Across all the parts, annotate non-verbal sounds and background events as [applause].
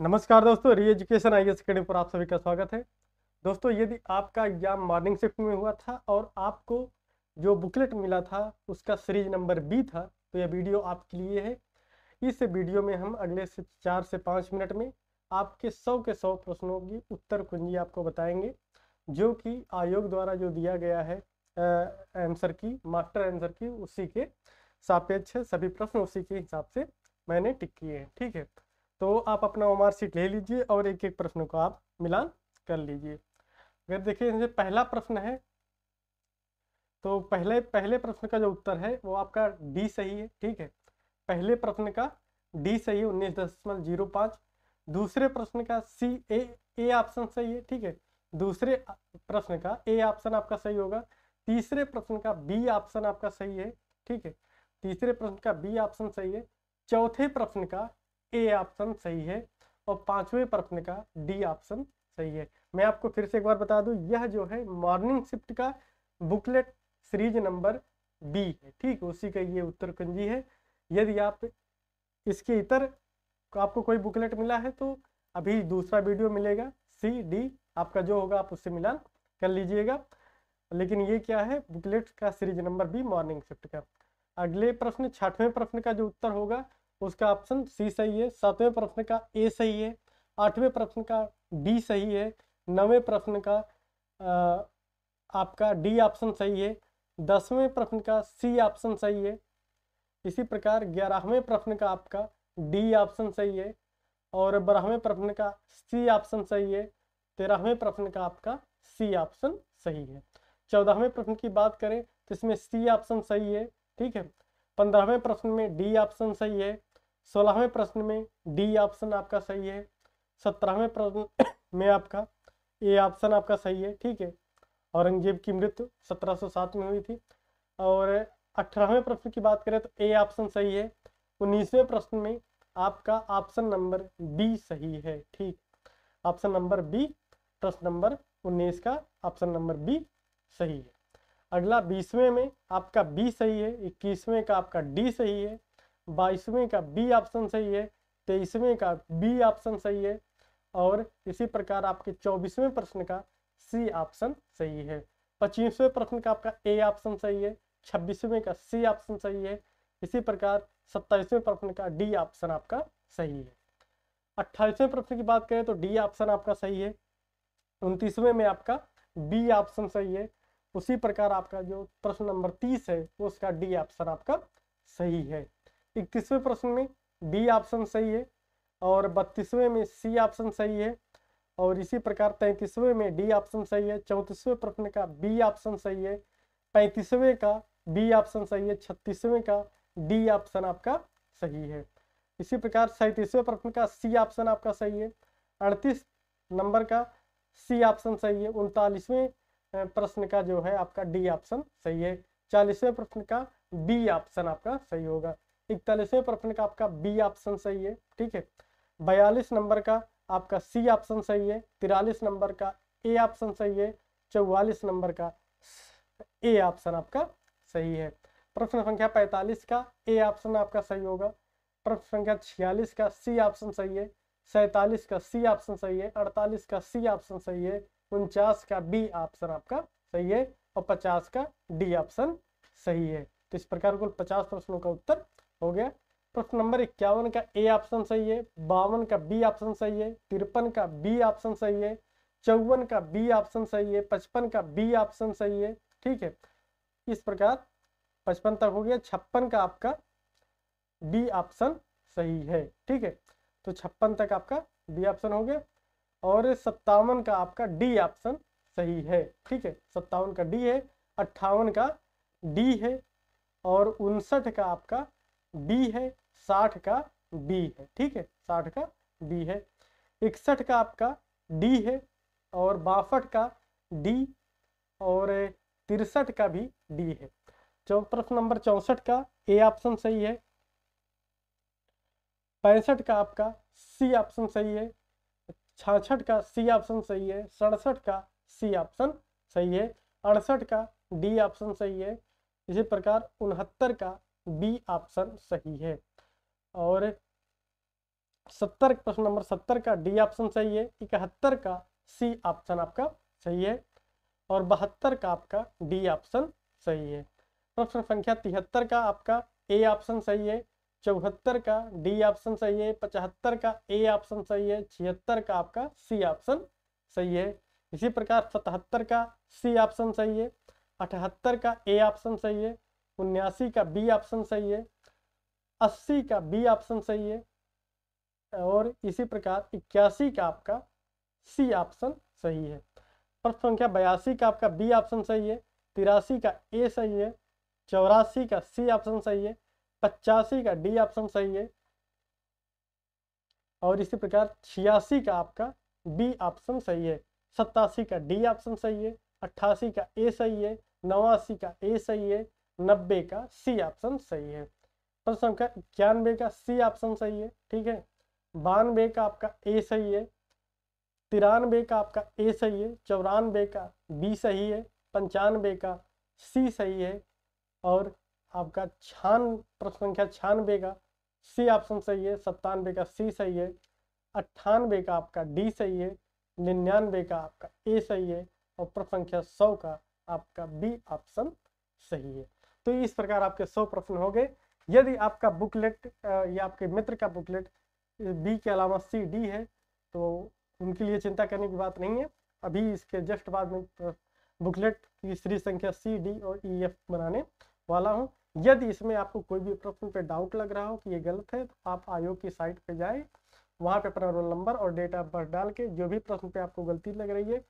नमस्कार दोस्तों री एजुकेशन आई अकेडमी पर आप सभी का स्वागत है दोस्तों यदि आपका एग्जाम मॉर्निंग शिफ्ट में हुआ था और आपको जो बुकलेट मिला था उसका सीरीज नंबर बी था तो यह वीडियो आपके लिए है इस वीडियो में हम अगले से चार से पाँच मिनट में आपके सौ के सौ प्रश्नों की उत्तर कुंजी आपको बताएंगे जो कि आयोग द्वारा जो दिया गया है आंसर की मास्टर आंसर की उसी के सापेक्ष सभी प्रश्न उसी के हिसाब से मैंने टिक किए हैं ठीक है तो आप अपना ओ सीट ले लीजिए और एक एक प्रश्न को आप मिलान कर लीजिए अगर देखिए पहला प्रश्न है तो पहले पहले प्रश्न का जो उत्तर है वो आपका डी सही है ठीक है पहले प्रश्न का डी सही है उन्नीस दशमलव जीरो पाँच दूसरे प्रश्न का सी ए ए ऑप्शन सही है ठीक है दूसरे प्रश्न का ए ऑप्शन आपका सही होगा तीसरे प्रश्न का बी ऑप्शन आपका सही है ठीक है तीसरे प्रश्न का बी ऑप्शन सही है चौथे प्रश्न का ए ऑप्शन सही है और पांचवें प्रश्न का डी ऑप्शन सही है मैं आपको फिर से एक बार बता दूं यह जो है मॉर्निंग शिफ्ट का बुकलेट सीरीज नंबर बी है ठीक उसी का ये उत्तर कुंजी है यदि आप इसके इतर आपको कोई बुकलेट मिला है तो अभी दूसरा वीडियो मिलेगा सी डी आपका जो होगा आप उससे मिलान कर लीजिएगा लेकिन ये क्या है बुकलेट का series number B morning shift का अगले प्रश्न छठवें प्रश्न का जो उत्तर होगा उसका ऑप्शन सी सही है सातवें प्रश्न का ए सही है आठवें प्रश्न का डी सही है नवे प्रश्न का आपका डी ऑप्शन सही है दसवें प्रश्न का सी ऑप्शन सही है इसी प्रकार ग्यारहवें प्रश्न का आपका डी ऑप्शन सही है और बारहवें प्रश्न का सी ऑप्शन सही है तेरहवें प्रश्न का आपका सी ऑप्शन सही है चौदहवें प्रश्न की बात करें तो इसमें सी ऑप्शन सही है ठीक है पंद्रहवें प्रश्न में डी ऑप्शन सही है सोलहवें प्रश्न में डी ऑप्शन आपका सही है सत्रहवें प्रश्न [coughs] में आपका ए ऑप्शन आपका सही है ठीक है औरंगजेब की मृत्यु 1707 में हुई थी और अठारहवें प्रश्न की बात करें तो ए ऑप्शन सही है उन्नीसवें प्रश्न में आपका ऑप्शन नंबर बी सही है ठीक ऑप्शन नंबर बी प्रश्न नंबर उन्नीस का ऑप्शन नंबर बी सही है अगला बीसवें में आपका बी सही है इक्कीसवें का आपका डी सही है बाईसवें का बी ऑप्शन सही है तेईसवें का बी ऑप्शन सही है और इसी प्रकार आपके चौबीसवें प्रश्न का सी ऑप्शन सही है पच्चीसवें प्रश्न का आपका ए ऑप्शन सही है छब्बीसवें का सी ऑप्शन सही है इसी प्रकार सत्ताईसवें प्रश्न का डी ऑप्शन आपका सही है अट्ठाईसवें प्रश्न की बात करें तो डी ऑप्शन आपका सही है उनतीसवें में आपका बी ऑप्शन सही है उसी प्रकार आपका जो प्रश्न नंबर तीस है उसका डी ऑप्शन आपका सही है इक्कीसवें प्रश्न में बी ऑप्शन सही है और बत्तीसवें में सी ऑप्शन सही है और इसी प्रकार तैंतीसवें में डी ऑप्शन सही है चौंतीसवें प्रश्न का बी ऑप्शन सही है पैंतीसवें का बी ऑप्शन सही है छत्तीसवें का डी ऑप्शन आपका सही है इसी प्रकार सैंतीसवें प्रश्न का सी ऑप्शन आपका सही है अड़तीस नंबर का सी ऑप्शन सही है उनतालीसवें प्रश्न का जो है आपका डी ऑप्शन सही है चालीसवें प्रश्न का बी ऑप्शन आपका सही होगा इकतालीसवें प्रश्न का आपका बी ऑप्शन सही है ठीक है बयालीस नंबर का आपका सी ऑप्शन सही है तिरालीस नंबर का ए ऑप्शन सही है चौवालीस नंबर का ए ऑप्शन आपका सही है प्रश्न संख्या पैंतालीस का ए ऑप्शन आपका सही होगा प्रश्न संख्या छियालीस का सी ऑप्शन सही है सैतालीस का सी ऑप्शन सही है अड़तालीस का सी ऑप्शन सही है उनचास का बी ऑप्शन आपका सही है और पचास का डी ऑप्शन सही है तो इस प्रकार कुल पचास प्रश्नों का उत्तर हो गया प्रश्न नंबर इक्यावन का ए ऑप्शन सही है बावन का बी ऑप्शन सही है तिरपन का बी ऑप्शन सही है चौवन का बी ऑप्शन सही है पचपन का बी ऑप्शन सही है ठीक है इस प्रकार पचपन तक हो गया छप्पन का आपका बी ऑप्शन सही है ठीक है तो छप्पन तक आपका बी ऑप्शन हो गया और सत्तावन का आपका डी ऑप्शन सही है ठीक है सत्तावन का डी है अट्ठावन का डी है और उनसठ का आपका बी है साठ का बी है ठीक है साठ का बी है इकसठ का आपका डी है और बासठ का डी और तिरसठ का भी डी है प्रश्न नंबर चौंसठ का ए ऑप्शन सही है पैंसठ का आपका सी ऑप्शन सही है छाछठ का सी ऑप्शन सही है सड़सठ का सी ऑप्शन सही है अड़सठ का डी ऑप्शन सही है इसी प्रकार उनहत्तर का बी ऑप्शन सही है और सत्तर प्रश्न नंबर सत्तर का डी ऑप्शन सही है इकहत्तर का सी ऑप्शन आपका सही है और बहत्तर का आपका डी ऑप्शन सही है प्रश्न संख्या तिहत्तर का आपका ए ऑप्शन सही है चौहत्तर का डी ऑप्शन सही है पचहत्तर का ए ऑप्शन सही है छिहत्तर का आपका सी ऑप्शन सही है इसी प्रकार सतहत्तर का सी ऑप्शन सही है अठहत्तर का ए ऑप्शन सही है उन्यासी का बी ऑप्शन सही है अस्सी का बी ऑप्शन सही है और इसी प्रकार इक्यासी का आपका सी ऑप्शन सही है प्रश्न संख्या बयासी का आपका बी ऑप्शन सही है तिरासी का ए सही है चौरासी का सी ऑप्शन सही है पचासी का डी ऑप्शन सही है और इसी प्रकार छियासी का आपका बी ऑप्शन सही है सत्तासी का डी ऑप्शन सही है अट्ठासी का ए सही है नवासी का ए सही है नब्बे का सी ऑप्शन सही है प्रश्न संख्या इक्यानबे का सी ऑप्शन सही है ठीक है बानवे का आपका ए सही है तिरानवे का आपका ए सही है चौरानवे का बी सही है पंचानवे का सी सही है और आपका छान प्रश्न संख्या छानबे का सी ऑप्शन सही है सत्तानवे का सी सही है अट्ठानवे का आपका डी सही है निन्यानवे का आपका ए सही है और प्रश्न संख्या सौ का आपका बी ऑप्शन सही है तो इस प्रकार आपके सौ प्रश्न हो गए यदि आपका बुकलेट या आपके मित्र का बुकलेट बी के अलावा सी डी है तो उनके लिए चिंता करने की बात नहीं है अभी इसके जस्ट बाद में बुकलेट की श्री संख्या सी डी और ई e, एफ बनाने वाला हूँ यदि इसमें आपको कोई भी प्रश्न पे डाउट लग रहा हो कि ये गलत है तो आप आयोग की साइट पे जाए वहाँ पे अपना रोल नंबर और डेट ऑफ बर्थ डाल के जो भी प्रश्न पे आपको गलती लग रही है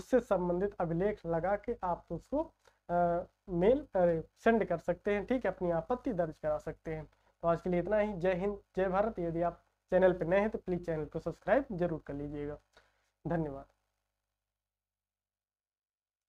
उससे संबंधित अभिलेख लगा के आप उसको मेल सेंड कर सकते हैं ठीक है अपनी आपत्ति दर्ज करा सकते हैं तो आज के लिए इतना ही जय हिंद जय भारत यदि आप चैनल पर नए हैं तो प्लीज़ चैनल को सब्सक्राइब जरूर कर लीजिएगा धन्यवाद